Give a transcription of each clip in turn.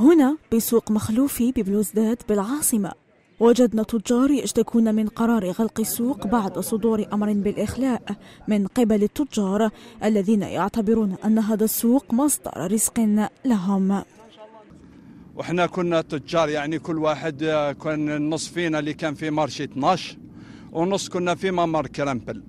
هنا بسوق مخلوفي ببلوزداد بالعاصمة وجدنا تجار يشتكون من قرار غلق السوق بعد صدور أمر بالإخلاء من قبل التجار الذين يعتبرون أن هذا السوق مصدر رزق لهم وإحنا كنا تجار يعني كل واحد آه، كان النص فينا اللي كان في مارشي 12 ونص كنا في ممر كرامبل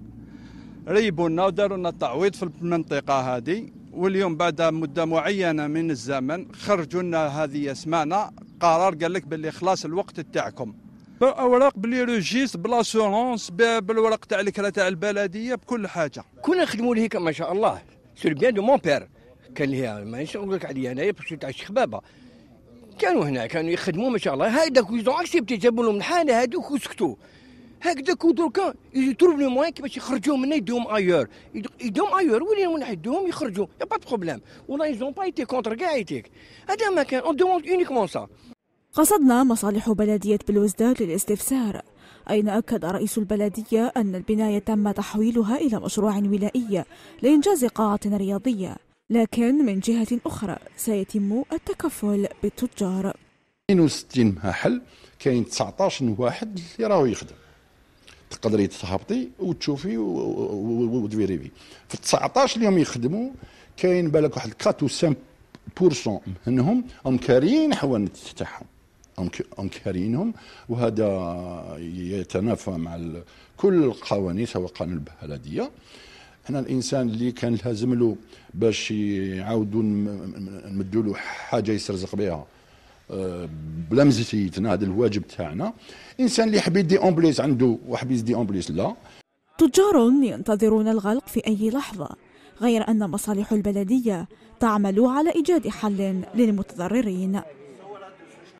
ريبونا وداروا لنا تعويض في المنطقة هذه واليوم بعد مدة معينة من الزمن خرجوا لنا هذه سمعنا قرار قال لك باللي خلاص الوقت تاعكم باوراق بلي روجيس بلاسورونس بالورق تاع الكرة تاع البلديه بكل حاجه كنا نخدموا لهيك ما شاء الله سور بيان دو مون بير كان ليها ما نقول لك عليا انايا باسكو تاع الشبابة كانوا هنا كانوا يخدموا ما شاء الله هذاك ويزون اكسبتي جابوا لهم الحاله هذوك وسكتوا هكذاك ودركا يطلب لو موان كيفاش يخرجوا منا يدوهم ايور يدوهم ايور وين وين يدوهم يخرجوا يا با بروبليم ولا يزون با ايتي كونتر كاع ايتيك هذا ما كان اون دوموند اونيكمون سا قصدنا مصالح بلدية بلوزداد للاستفسار أين أكد رئيس البلدية أن البناية تم تحويلها إلى مشروع ولائي لإنجاز قاعة رياضية لكن من جهة أخرى سيتم التكفل بالتجار 62 محل كاين 19 واحد اللي راهو يخدم تقدري تهبطي وتشوفي وديري في 19 اللي يخدموا كاين بالك واحد 4 و 5% منهم هم كاريين حوانت تاعهم هم كاريينهم وهذا يتنافى مع كل القوانين سواء قانون البلديه حنا الانسان اللي كان لازم له باش يعاودوا نمدوا له حاجه يسترزق بها آه، بلا مزيتنا هذا الواجب تاعنا انسان اللي حبيت دي امبليس عنده وحبيت دي امبليس لا تجار ينتظرون الغلق في اي لحظه غير ان مصالح البلديه تعمل على ايجاد حل للمتضررين